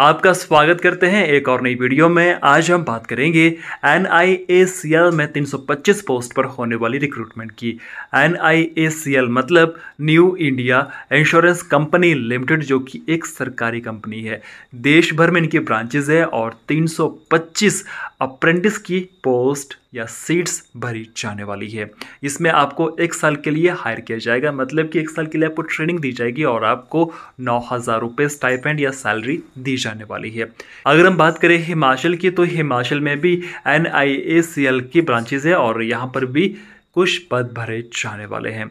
आपका स्वागत करते हैं एक और नई वीडियो में आज हम बात करेंगे एन में 325 पोस्ट पर होने वाली रिक्रूटमेंट की एन मतलब New India Insurance Company Limited जो कि एक सरकारी कंपनी है देश भर में इनकी ब्रांचेज है और 325 अप्रेंटिस की पोस्ट या सीट्स भरी जाने वाली है इसमें आपको एक साल के लिए हायर किया जाएगा मतलब कि एक साल के लिए आपको ट्रेनिंग दी जाएगी और आपको नौ हज़ार रुपये स्टाइपेंड या सैलरी दी जाने वाली है अगर हम बात करें हिमाचल की तो हिमाचल में भी एन की ब्रांचेज है और यहाँ पर भी कुछ पद भरे जाने वाले हैं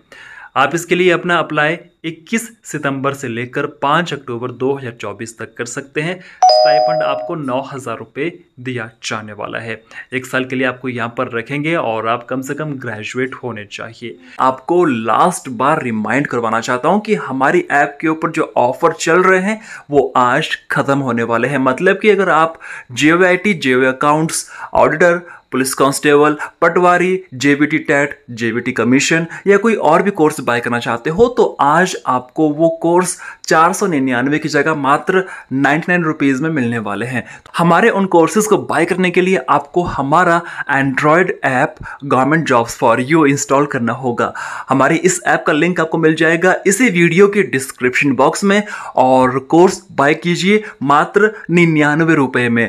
आप इसके लिए अपना अप्लाई 21 सितंबर से लेकर 5 अक्टूबर 2024 तक कर सकते हैं स्टाइपंड आपको नौ हज़ार रुपये दिया जाने वाला है एक साल के लिए आपको यहाँ पर रखेंगे और आप कम से कम ग्रेजुएट होने चाहिए आपको लास्ट बार रिमाइंड करवाना चाहता हूँ कि हमारी ऐप के ऊपर जो ऑफर चल रहे हैं वो आज ख़त्म होने वाले हैं मतलब कि अगर आप वे I T JO accounts auditor police constable पटवारी जेबीटी टेट जेबीटी कमीशन या कोई और भी कोर्स बाय करना चाहते हो तो आज आज आपको वो कोर्स चार सौ निन्यानवे की जगह मात्र नाइन्टी नाइन रुपीज़ में मिलने वाले हैं हमारे उन कोर्सेज को बाय करने के लिए आपको हमारा Android app government jobs for you install करना होगा हमारे इस ऐप का लिंक आपको मिल जाएगा इसी वीडियो के डिस्क्रिप्शन बॉक्स में और कोर्स बाय कीजिए मात्र निन्यानवे रुपये में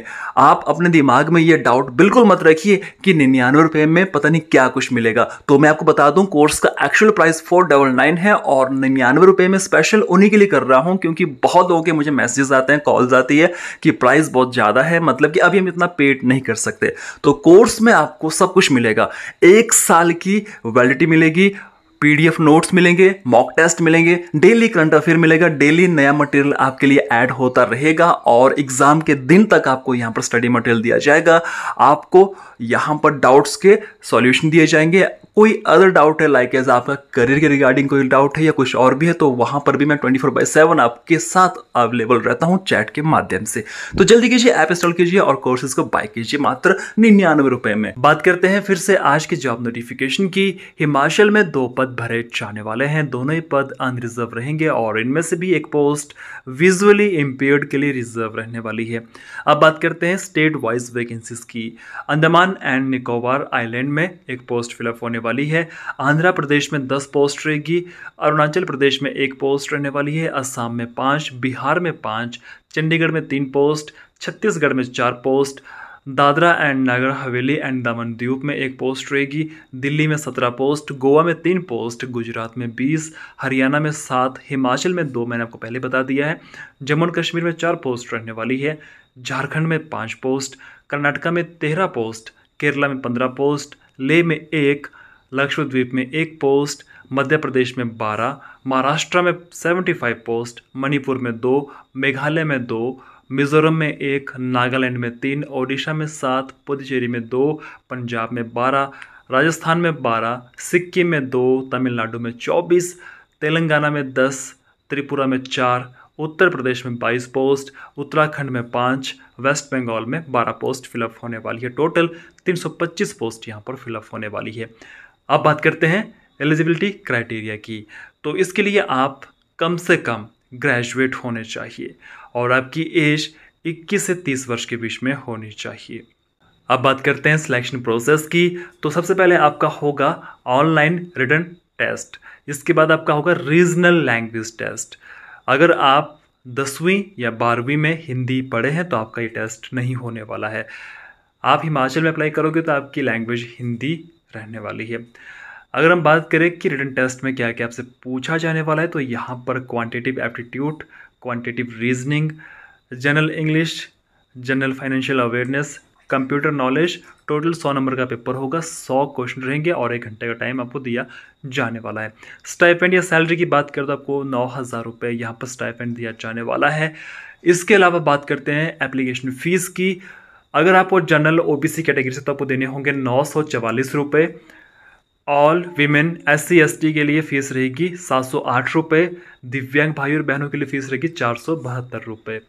आप अपने दिमाग में ये डाउट बिल्कुल मत रखिए कि निन्यानवे रुपये में पता नहीं क्या कुछ मिलेगा तो मैं आपको बता दूँ कोर्स का actual price four double nine है और निन्यानवे रुपये में स्पेशल उन्हीं के लिए कर रहा रहा हूँ क्योंकि बहुत लोगों के मुझे मैसेजेस आते हैं कॉल्स आती है कि प्राइस बहुत ज़्यादा है मतलब कि अभी हम इतना पेड नहीं कर सकते तो कोर्स में आपको सब कुछ मिलेगा एक साल की वैलिडिटी मिलेगी पीडीएफ नोट्स मिलेंगे मॉक टेस्ट मिलेंगे डेली करंट अफेयर मिलेगा डेली नया मटेरियल आपके लिए ऐड होता रहेगा और एग्जाम के दिन तक आपको यहाँ पर स्टडी मटेरियल दिया जाएगा आपको यहाँ पर डाउट्स के सॉल्यूशन दिए जाएंगे कोई अदर डाउट है लाइक एज आपका करियर के रिगार्डिंग कोई डाउट है या कुछ और भी है तो वहां पर भी मैं ट्वेंटी फोर बाई सेवन आपके साथ अवेलेबल रहता हूँ चैट के माध्यम से तो जल्दी कीजिए ऐप इंस्टॉल कीजिए और कोर्सेज को बाय कीजिए मात्र निन्यानवे रुपए में बात करते हैं फिर से आज की जॉब नोटिफिकेशन की हिमाचल में दो पद भरे जाने वाले हैं दोनों ही पद अनरिजर्व रहेंगे और इनमें से भी एक पोस्ट विजुअली इम्पेयर्ड के लिए रिजर्व रहने वाली है अब बात करते हैं स्टेट वाइज वैकेंसीज की अंडमान एंड निकोबार आइलैंड में एक पोस्ट फिलअप होने वाली है आंध्र प्रदेश में दस पोस्ट रहेगी अरुणाचल प्रदेश में एक पोस्ट रहने वाली है असम में पाँच बिहार में पाँच चंडीगढ़ में तीन पोस्ट छत्तीसगढ़ में चार पोस्ट दादरा एंड नगर हवेली एंड दमन द्वीप में एक पोस्ट रहेगी दिल्ली में सत्रह पोस्ट गोवा में तीन पोस्ट गुजरात में बीस हरियाणा में सात हिमाचल में दो मैंने आपको पहले बता दिया है जम्मू एंड कश्मीर में चार पोस्ट रहने वाली है झारखंड में पाँच पोस्ट कर्नाटका में तेरह पोस्ट केरला में पंद्रह पोस्ट लेह में एक लक्षद्वीप में एक पोस्ट मध्य प्रदेश में बारह महाराष्ट्र में सेवेंटी फाइव पोस्ट मणिपुर में दो मेघालय में दो मिजोरम में एक नागालैंड में तीन ओडिशा में सात पुदुचेरी में दो पंजाब में बारह राजस्थान में बारह सिक्किम में दो तमिलनाडु में चौबीस तेलंगाना में दस त्रिपुरा में चार उत्तर प्रदेश में 22 पोस्ट उत्तराखंड में पाँच वेस्ट बंगाल में 12 पोस्ट फिलअप होने वाली है टोटल 325 पोस्ट यहाँ पर फिलअप होने वाली है अब बात करते हैं एलिजिबिलिटी क्राइटेरिया की तो इसके लिए आप कम से कम ग्रेजुएट होने चाहिए और आपकी एज 21 से 30 वर्ष के बीच में होनी चाहिए अब बात करते हैं सिलेक्शन प्रोसेस की तो सबसे पहले आपका होगा ऑनलाइन रिटर्न टेस्ट इसके बाद आपका होगा रीजनल लैंग्वेज टेस्ट अगर आप दसवीं या बारहवीं में हिंदी पढ़े हैं तो आपका ये टेस्ट नहीं होने वाला है आप हिमाचल में अप्लाई करोगे तो आपकी लैंग्वेज हिंदी रहने वाली है अगर हम बात करें कि रिटर्न टेस्ट में क्या क्या आपसे पूछा जाने वाला है तो यहाँ पर quantitative aptitude quantitative reasoning general English general financial awareness computer knowledge total सौ नंबर का पेपर होगा सौ क्वेश्चन रहेंगे और एक घंटे का टाइम आपको दिया जाने वाला है स्टाइपेंड या सैलरी की बात करें तो आपको नौ हज़ार रुपये यहाँ पर स्टाइपेंड दिया जाने वाला है इसके अलावा बात करते हैं एप्लीकेशन फ़ीस की अगर आपको जनरल ओबीसी कैटेगरी से तो आपको देने होंगे नौ सौ चवालीस रुपये ऑल वीमेन एस सी के लिए फीस रहेगी सात सौ आठ रुपये दिव्यांग भाई और बहनों के लिए फीस रहेगी चार सौ बहत्तर रुपये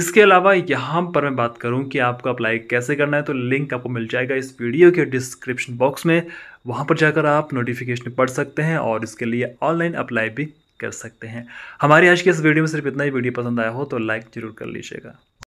इसके अलावा यहाँ पर मैं बात करूँ कि आपको अप्लाई कैसे करना है तो लिंक आपको मिल जाएगा इस वीडियो के डिस्क्रिप्शन बॉक्स में वहाँ पर जाकर आप नोटिफिकेशन पढ़ सकते हैं और इसके लिए ऑनलाइन अप्लाई भी कर सकते हैं हमारी आज की इस वीडियो में सिर्फ इतना ही वीडियो पसंद आया हो तो लाइक जरूर कर लीजिएगा